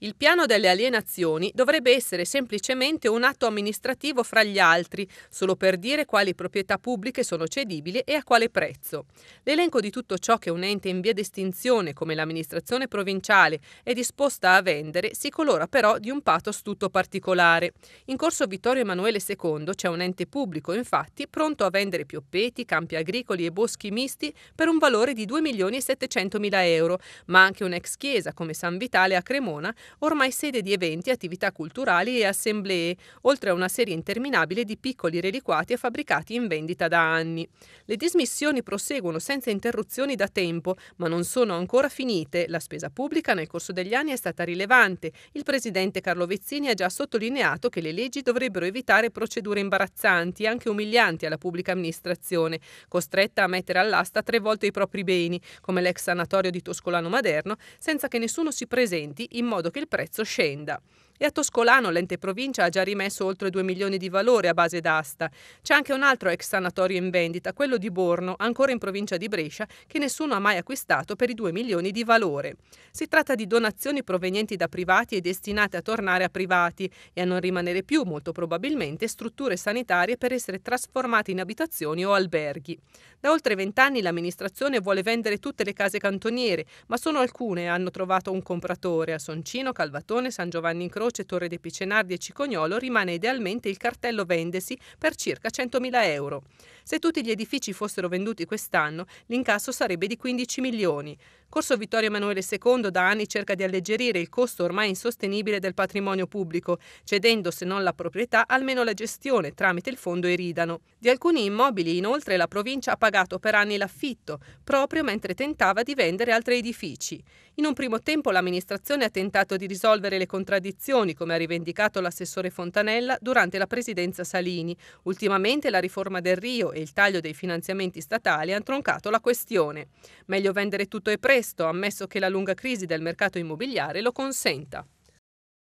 Il piano delle alienazioni dovrebbe essere semplicemente un atto amministrativo fra gli altri, solo per dire quali proprietà pubbliche sono cedibili e a quale prezzo. L'elenco di tutto ciò che un ente in via di estinzione come l'amministrazione provinciale è disposta a vendere si colora però di un pato tutto particolare. In corso Vittorio Emanuele II c'è un ente pubblico, infatti, pronto a vendere pioppeti, campi agricoli e boschi misti per un valore di 2 milioni e 700 mila euro, ma anche un'ex chiesa come San Vitale a Cremona ormai sede di eventi, attività culturali e assemblee, oltre a una serie interminabile di piccoli reliquati e fabbricati in vendita da anni. Le dismissioni proseguono senza interruzioni da tempo, ma non sono ancora finite. La spesa pubblica nel corso degli anni è stata rilevante. Il presidente Carlo Vezzini ha già sottolineato che le leggi dovrebbero evitare procedure imbarazzanti e anche umilianti alla pubblica amministrazione, costretta a mettere all'asta tre volte i propri beni, come l'ex sanatorio di Toscolano Maderno, senza che nessuno si presenti in modo che che il prezzo scenda. E a Toscolano l'ente provincia ha già rimesso oltre 2 milioni di valore a base d'asta. C'è anche un altro ex sanatorio in vendita, quello di Borno, ancora in provincia di Brescia, che nessuno ha mai acquistato per i 2 milioni di valore. Si tratta di donazioni provenienti da privati e destinate a tornare a privati e a non rimanere più, molto probabilmente, strutture sanitarie per essere trasformate in abitazioni o alberghi. Da oltre 20 anni l'amministrazione vuole vendere tutte le case cantoniere, ma sono alcune hanno trovato un compratore a Soncino, Calvatone, San Giovanni in Croce Croce, Torre dei Picenardi e Cicognolo rimane idealmente il cartello vendesi per circa 100.000 euro. Se tutti gli edifici fossero venduti quest'anno, l'incasso sarebbe di 15 milioni. Corso Vittorio Emanuele II da anni cerca di alleggerire il costo ormai insostenibile del patrimonio pubblico, cedendo se non la proprietà almeno la gestione tramite il fondo Eridano. Di alcuni immobili inoltre la provincia ha pagato per anni l'affitto, proprio mentre tentava di vendere altri edifici. In un primo tempo l'amministrazione ha tentato di risolvere le contraddizioni, come ha rivendicato l'assessore Fontanella durante la presidenza Salini. Ultimamente la riforma del Rio e il taglio dei finanziamenti statali hanno troncato la questione. Meglio vendere tutto e presto, ammesso che la lunga crisi del mercato immobiliare lo consenta.